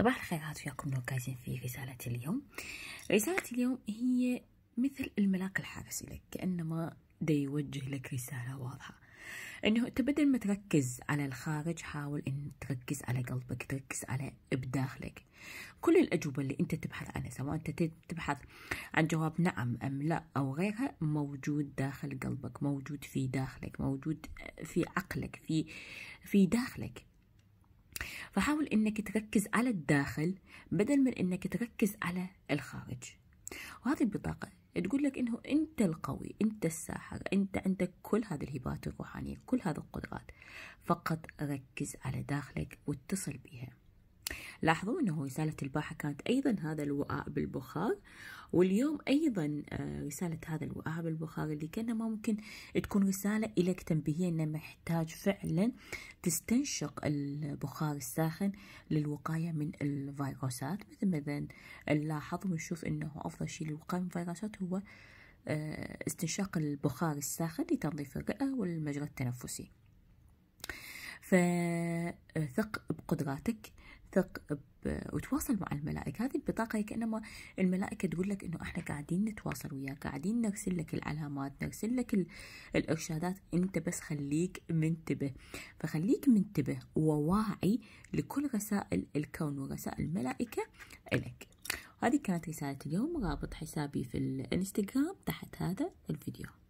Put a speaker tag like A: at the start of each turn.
A: صباح الخيرات وياكم نور كايزين في رسالة اليوم رسالة اليوم هي مثل الملاك الحارس لك كأنما دا يوجه لك رسالة واضحة انه انت بدل ما تركز على الخارج حاول ان تركز على قلبك تركز على بداخلك كل الاجوبة اللي انت تبحث عنها سواء انت تبحث عن جواب نعم ام لا او غيرها موجود داخل قلبك موجود في داخلك موجود في عقلك في في داخلك فحاول انك تركز على الداخل بدل من انك تركز على الخارج وهذه البطاقة تقول لك انه انت القوي انت الساحر انت عندك كل هذه الهبات الروحانية كل هذه القدرات فقط ركز على داخلك واتصل بها لاحظوا أنه رسالة الباحة كانت أيضا هذا الوعاء بالبخار واليوم أيضا آه، رسالة هذا الوعاء بالبخار اللي كان ممكن تكون رسالة إليك تنبيهية أنه محتاج فعلا تستنشق البخار الساخن للوقاية من الفيروسات مثل مثلا نلاحظ ونشوف أنه أفضل شيء للوقاية من الفيروسات هو آه، استنشاق البخار الساخن لتنظيف الرئة والمجرى التنفسي فثق بقدراتك ثق وتواصل مع الملائكة هذه البطاقة هي كأنما الملائكة تقول لك إنه إحنا قاعدين نتواصل وياك قاعدين نرسل لك العلامات نرسل لك الإرشادات أنت بس خليك منتبه فخليك منتبه وواعي لكل رسائل الكون ورسائل الملائكة لك هذه كانت رسالة اليوم رابط حسابي في الانستغرام تحت هذا الفيديو